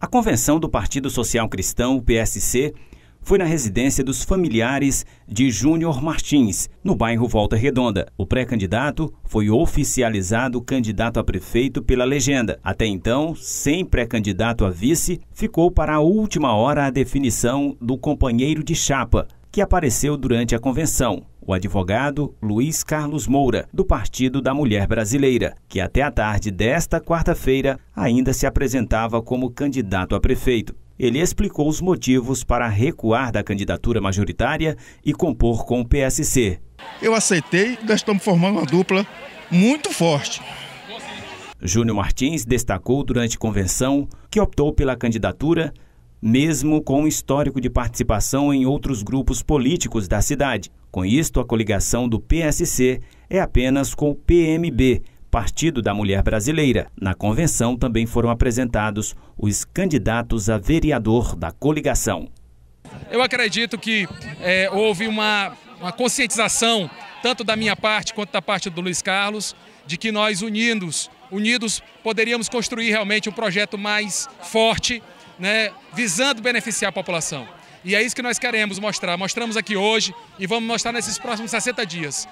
A convenção do Partido Social Cristão, o PSC, foi na residência dos familiares de Júnior Martins, no bairro Volta Redonda. O pré-candidato foi oficializado candidato a prefeito pela legenda. Até então, sem pré-candidato a vice, ficou para a última hora a definição do companheiro de chapa, que apareceu durante a convenção o advogado Luiz Carlos Moura, do Partido da Mulher Brasileira, que até a tarde desta quarta-feira ainda se apresentava como candidato a prefeito. Ele explicou os motivos para recuar da candidatura majoritária e compor com o PSC. Eu aceitei, nós estamos formando uma dupla muito forte. Júnior Martins destacou durante convenção que optou pela candidatura mesmo com um histórico de participação em outros grupos políticos da cidade, com isto, a coligação do PSC é apenas com o PMB, Partido da Mulher Brasileira. Na convenção também foram apresentados os candidatos a vereador da coligação. Eu acredito que é, houve uma, uma conscientização, tanto da minha parte quanto da parte do Luiz Carlos, de que nós unidos, unidos poderíamos construir realmente um projeto mais forte, né, visando beneficiar a população. E é isso que nós queremos mostrar. Mostramos aqui hoje e vamos mostrar nesses próximos 60 dias.